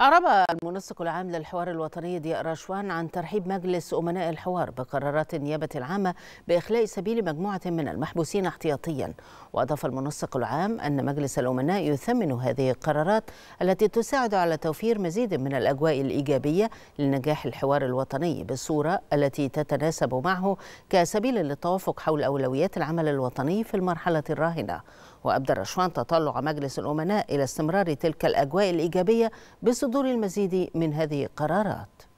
أعرب المنسق العام للحوار الوطني ضياء رشوان عن ترحيب مجلس أمناء الحوار بقرارات النيابة العامة بإخلاء سبيل مجموعة من المحبوسين احتياطيا وأضاف المنسق العام أن مجلس الأمناء يثمن هذه القرارات التي تساعد على توفير مزيد من الأجواء الإيجابية لنجاح الحوار الوطني بالصورة التي تتناسب معه كسبيل للتوافق حول أولويات العمل الوطني في المرحلة الراهنة وأبدى رشوان تطلع مجلس الأمناء إلى استمرار تلك الأجواء الإيجابية بصدور لصدور المزيد من هذه القرارات